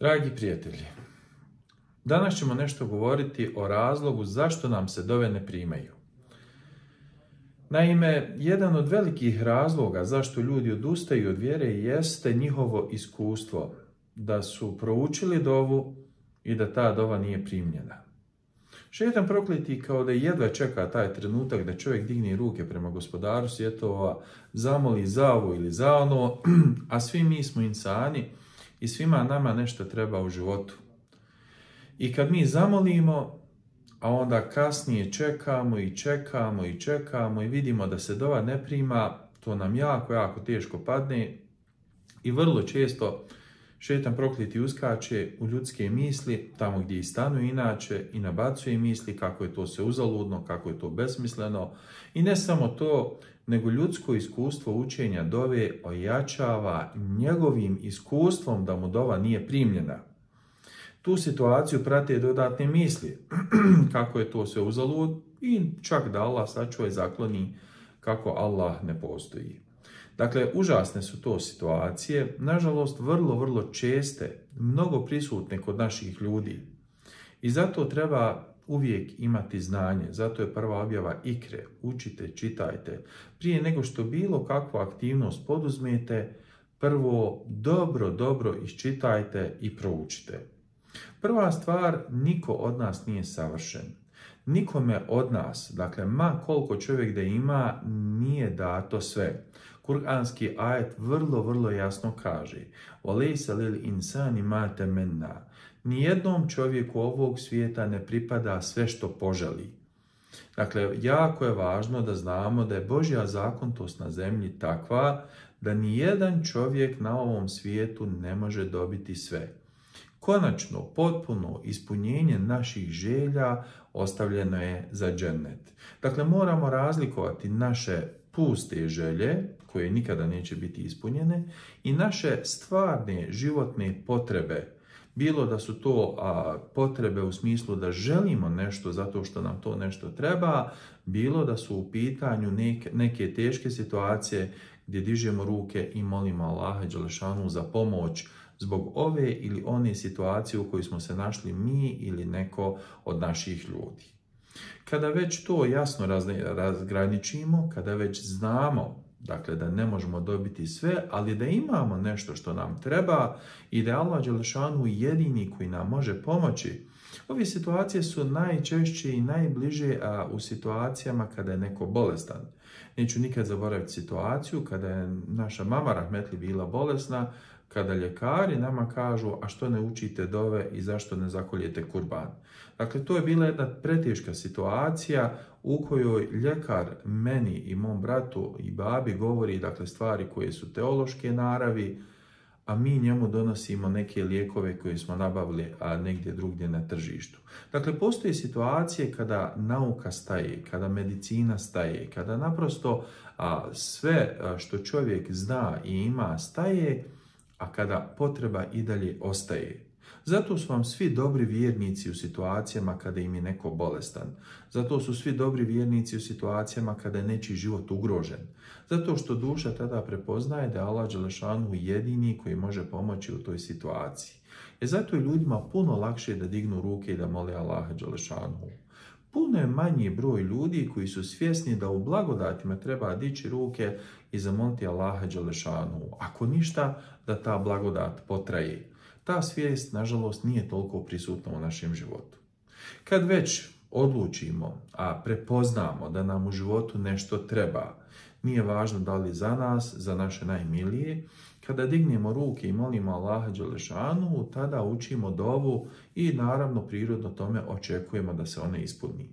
Dragi prijatelji, danas ćemo nešto govoriti o razlogu zašto nam se dove ne primaju. Naime, jedan od velikih razloga zašto ljudi odustaju od vjere jeste njihovo iskustvo da su proučili dovu i da ta dova nije primljena. Šetan prokliti kao da jedva čeka taj trenutak da čovjek digne ruke prema gospodaru svjetova, zamoli za ovo ili za ono, a svi mi smo insani, svima nama nešto treba u životu. I kad mi zamolimo, a onda kasnije čekamo i čekamo i čekamo i vidimo da se dova ne prima, to nam jako, jako teško padne i vrlo često šetan prokliti uskače u ljudske misli, tamo gdje i stanu inače i nabacuje misli kako je to se uzaludno, kako je to besmisleno i ne samo to, nego ljudsko iskustvo učenja dove ojačava njegovim iskustvom da mu dova nije primljena. Tu situaciju prate dodatne misli, kako je to sve uzalud i čak da Allah sačuje zakloni kako Allah ne postoji. Dakle, užasne su to situacije, nažalost vrlo, vrlo česte, mnogo prisutne kod naših ljudi. I zato treba uvijek imati znanje, zato je prva objava ikre, učite, čitajte. Prije nego što bilo kakvu aktivnost poduzmete, prvo dobro, dobro iščitajte i proučite. Prva stvar, niko od nas nije savršen. Nikome od nas, dakle, ma koliko čovjek da ima, nije dato sve. Kur'anski ajet vrlo, vrlo jasno kaže: "Olejsa lil insani ma Nijednom čovjeku ovog svijeta ne pripada sve što poželi. Dakle, jako je važno da znamo da je Božja zakontost na zemlji takva da nijedan čovjek na ovom svijetu ne može dobiti sve. Konačno, potpuno ispunjenje naših želja ostavljeno je za džennet. Dakle, moramo razlikovati naše puste želje, koje nikada neće biti ispunjene, i naše stvarne životne potrebe, bilo da su to a, potrebe u smislu da želimo nešto zato što nam to nešto treba, bilo da su u pitanju neke, neke teške situacije gdje dižemo ruke i molimo Allaha Đalešanu za pomoć zbog ove ili one situacije u kojoj smo se našli mi ili neko od naših ljudi. Kada već to jasno razgraničimo, kada već znamo Dakle, da ne možemo dobiti sve, ali da imamo nešto što nam treba i da je Allah Đelešanu jedini koji nam može pomoći. Ove situacije su najčešće i najbliže u situacijama kada je neko bolestan. Neću nikad zaboraviti situaciju kada je naša mama rahmetli bila bolesna, kada ljekari nama kažu a što ne učite dove i zašto ne zakoljete kurban. Dakle, to je bila jedna preteška situacija u kojoj ljekar meni i mom bratu i babi govori dakle, stvari koje su teološke naravi, a mi njemu donosimo neke lijekove koje smo nabavili a negdje drugdje na tržištu. Dakle, postoje situacije kada nauka staje, kada medicina staje, kada naprosto sve što čovjek zna i ima staje, a kada potreba i dalje ostaje. Zato su vam svi dobri vjernici u situacijama kada im je neko bolestan. Zato su svi dobri vjernici u situacijama kada je nečiji život ugrožen. Zato što duša tada prepoznaje da je Allah Đelešanu jedini koji može pomoći u toj situaciji. E zato je ljudima puno lakše da dignu ruke i da mole Allaha Đelešanu. Puno je manji broj ljudi koji su svjesni da u blagodatima treba dići ruke i zamoliti Allaha Đelešanu. Ako ništa, da ta blagodat potraje ta svijest, nažalost, nije toliko prisutna u našem životu. Kad već odlučimo, a prepoznamo da nam u životu nešto treba, nije važno da li za nas, za naše najmilije, kada dignemo ruke i molimo Allaha Đelešanu, tada učimo dovu i naravno prirodno tome očekujemo da se ona ispuni.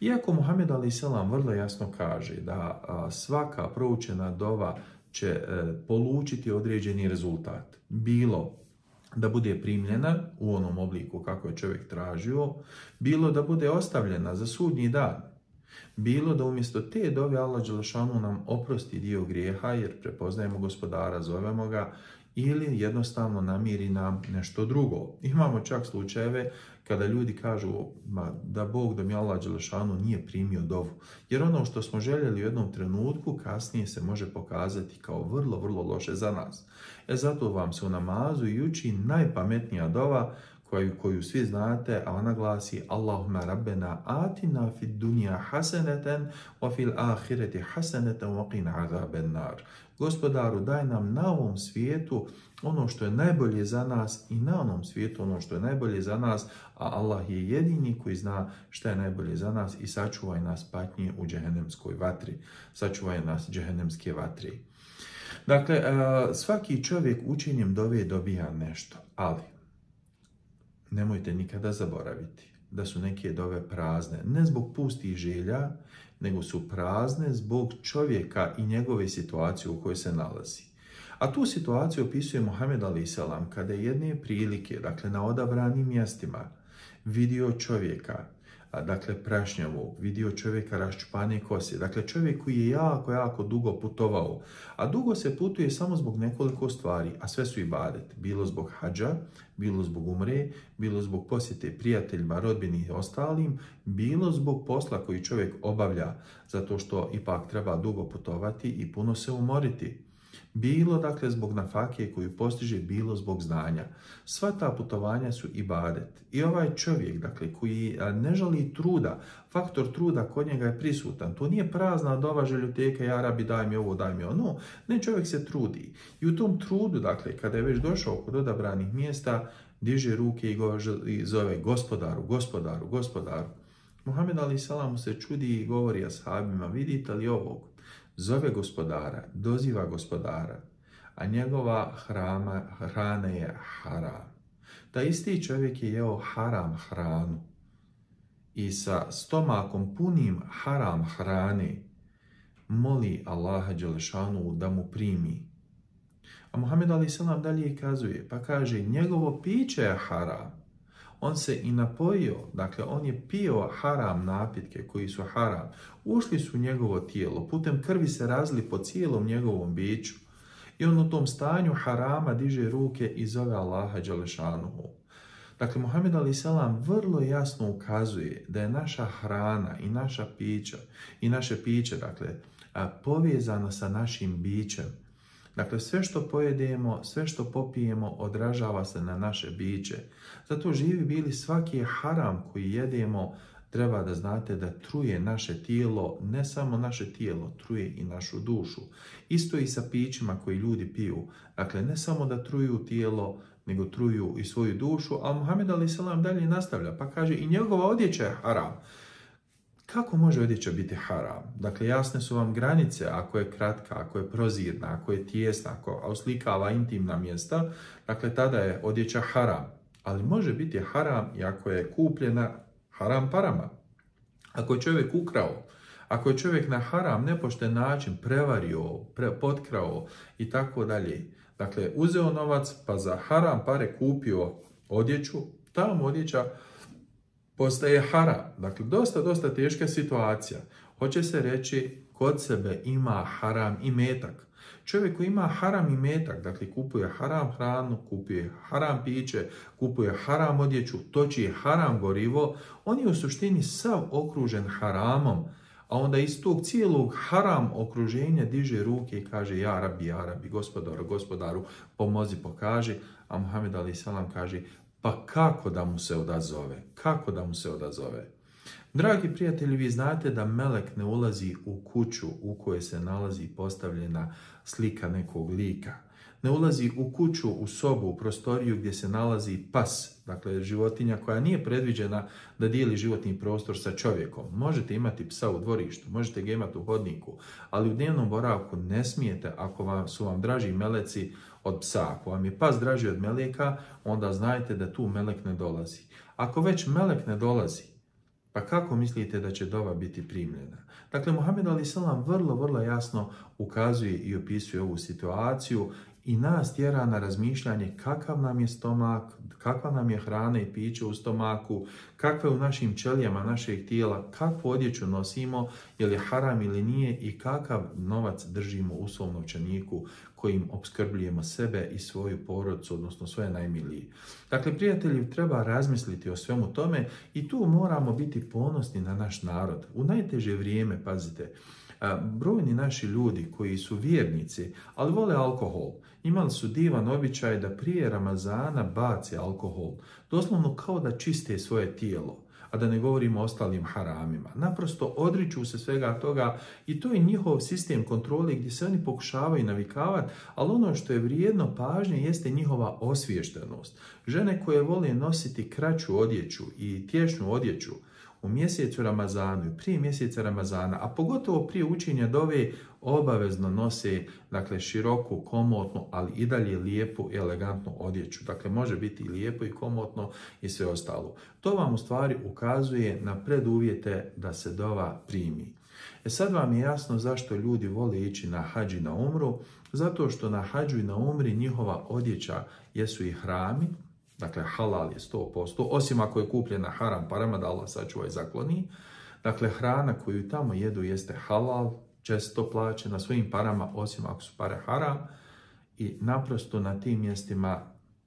Iako Muhammed selam vrlo jasno kaže da svaka proučena dova će e, polučiti određeni rezultat, bilo da bude primljena u onom obliku kako je čovjek tražio, bilo da bude ostavljena za sudnji dan, bilo da umjesto te dove Allah Đelešanu nam oprosti dio grijeha jer prepoznajemo gospodara, zovemo ga, ili jednostavno namiri nam nešto drugo. Imamo čak slučajeve kada ljudi kažu ma, da Bog, da mi Allah Đelešanu nije primio dovu. Jer ono što smo željeli u jednom trenutku kasnije se može pokazati kao vrlo, vrlo loše za nas. E zato vam se u namazu i uči najpametnija dova koju, koju svi znate, a ona glasi Allahumma rabbena atina fid dunja haseneten, wa fil ahireti haseneten, wa qina azaben nar. Gospodaru, daj nam na ovom svijetu ono što je najbolje za nas i na onom svijetu ono što je najbolje za nas, a Allah je jedini koji zna što je najbolje za nas i sačuvaj nas patnje u džehennemskoj vatri. Sačuvaj nas džehennemske vatri. Dakle, svaki čovjek učenjem dove dobija nešto, ali nemojte nikada zaboraviti da su neke dove prazne. Ne zbog pustih želja, nego su prazne zbog čovjeka i njegove situacije u kojoj se nalazi. A tu situaciju opisuje Mohamed Ali kada je jedne prilike, dakle na odabranim mjestima, vidio čovjeka dakle, prašnjavog, vidio čovjeka raščupane kose. Dakle, čovjek koji je jako, jako dugo putovao. A dugo se putuje samo zbog nekoliko stvari, a sve su i badet. Bilo zbog hađa, bilo zbog umre, bilo zbog posjete prijateljima, rodbini i ostalim, bilo zbog posla koji čovjek obavlja, zato što ipak treba dugo putovati i puno se umoriti. Bilo dakle zbog nafake koju postiže, bilo zbog znanja. Sva ta putovanja su i badet. I ovaj čovjek dakle, koji ne želi truda, faktor truda kod njega je prisutan. To nije prazna doba željuteka, ja rabi daj mi ovo, daj mi ono. Ne, čovjek se trudi. I u tom trudu, dakle, kada je već došao kod odabranih mjesta, diže ruke i zove gospodaru, gospodaru, gospodaru. Muhammed Ali se čudi i govori ashabima, vidite li ovog? Zove gospodara, doziva gospodara, a njegova hrana je haram. Ta isti čovjek je jeo haram hranu i sa stomakom punim haram hrane moli Allaha Đelešanu da mu primi. A Muhammed Ali Salam dalje kazuje, pa kaže, njegovo piće je haram, on se i napojio, dakle on je pio haram napitke koji su haram, ušli su u njegovo tijelo, putem krvi se razli po cijelom njegovom biću i on u tom stanju harama diže ruke i zove Allaha Đalešanuhu. Dakle, Muhammed Ali Selam vrlo jasno ukazuje da je naša hrana i naša pića i naše piće, dakle, povezano sa našim bićem, Dakle, sve što pojedemo, sve što popijemo odražava se na naše biće. Zato živi bili svaki haram koji jedemo, treba da znate da truje naše tijelo, ne samo naše tijelo, truje i našu dušu. Isto i sa pićima koji ljudi piju. Dakle, ne samo da truju tijelo, nego truju i svoju dušu, a Muhammed Ali selam dalje nastavlja, pa kaže i njegova odjeća je haram. Kako može odjeća biti haram? Dakle, jasne su vam granice, ako je kratka, ako je prozirna, ako je tijesna, ako oslikava intimna mjesta, dakle, tada je odjeća haram. Ali može biti haram i ako je kupljena haram parama. Ako je čovjek ukrao, ako je čovjek na haram nepošten način prevario, potkrao i tako dalje. Dakle, uzeo novac pa za haram pare kupio odjeću, ta odjeća postaje haram. Dakle, dosta, dosta teška situacija. Hoće se reći, kod sebe ima haram i metak. Čovjek koji ima haram i metak, dakle kupuje haram hranu, kupuje haram piće, kupuje haram odjeću, toči haram gorivo, on je u suštini sav okružen haramom, a onda iz tog cijelog haram okruženja diže ruke i kaže ja rabi, ja rabi, gospodaru, gospodaru, pomozi, pokaži, a Muhammed Ali Salam kaže pa kako da mu se odazove? Kako da mu se odazove? Dragi prijatelji, vi znate da melek ne ulazi u kuću u kojoj se nalazi postavljena slika nekog lika ne ulazi u kuću, u sobu, u prostoriju gdje se nalazi pas, dakle životinja koja nije predviđena da dijeli životni prostor sa čovjekom. Možete imati psa u dvorištu, možete ga imati u hodniku, ali u dnevnom boravku ne smijete ako su vam draži meleci od psa. Ako vam je pas draži od meleka, onda znajte da tu melek ne dolazi. Ako već melek ne dolazi, pa kako mislite da će doba biti primljena? Dakle, Muhammed Ali Salam vrlo, vrlo jasno ukazuje i opisuje ovu situaciju i nas tjera na razmišljanje kakav nam je stomak, kakva nam je hrana i piće u stomaku, kakve u našim čelijama našeg tijela, kakvu odjeću nosimo, je li haram ili nije i kakav novac držimo u svom novčaniku kojim obskrbljujemo sebe i svoju porodcu, odnosno svoje najmilije. Dakle, prijatelji, treba razmisliti o svemu tome i tu moramo biti ponosni na naš narod. U najteže vrijeme, pazite, E, brojni naši ljudi koji su vjernici, ali vole alkohol, imali su divan običaj da prije Ramazana bace alkohol, doslovno kao da čiste svoje tijelo a da ne govorimo o ostalim haramima. Naprosto odriču se svega toga i to je njihov sistem kontrole gdje se oni pokušavaju navikavati, ali ono što je vrijedno pažnje jeste njihova osviještenost. Žene koje vole nositi kraću odjeću i tješnu odjeću, u mjesecu Ramazanu i prije mjeseca Ramazana, a pogotovo prije učenja dove, obavezno nose dakle, široku, komotnu, ali i dalje lijepu i elegantnu odjeću. Dakle, može biti i lijepo i komotno i sve ostalo. To vam u stvari ukazuje na preduvjete da se dova primi. E sad vam je jasno zašto ljudi vole ići na hađi na umru, zato što na hađu i na umri njihova odjeća jesu i hrami, Dakle, halal je 100%, osim ako je kupljena haram parama, da Allah sačuvaj zakloni. Dakle, hrana koju tamo jedu jeste halal, često plaće na svojim parama, osim ako su pare haram. I naprosto na tim mjestima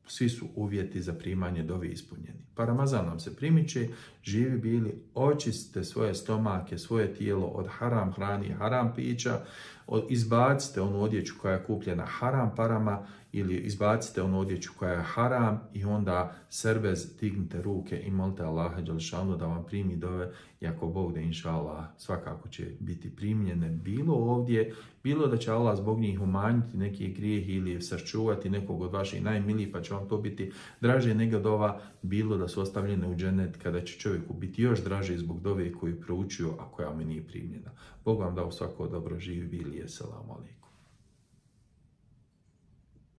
svi su uvjeti za primanje dovi ispunjeni. Paramazan nam se primiče, živi bili, očiste svoje stomake, svoje tijelo od haram hrani, haram pića, izbacite onu odjeću koja je kupljena haram parama ili izbacite onu odjeću koja je haram i onda servez dignite ruke i molite Allaha Đalšanu da vam primi dove i ako Bog da inša svakako će biti primljene bilo ovdje, bilo da će Allah zbog njih umanjiti neki grijeh ili sačuvati nekog od vaših najmilijih pa će vam to biti draže nego dova, bilo da su ostavljene u dženet kada će čovjeku biti još draže zbog dove koju je proučio, a koja mu nije primljena. Bog vam dao svako dobro, živi bili, selam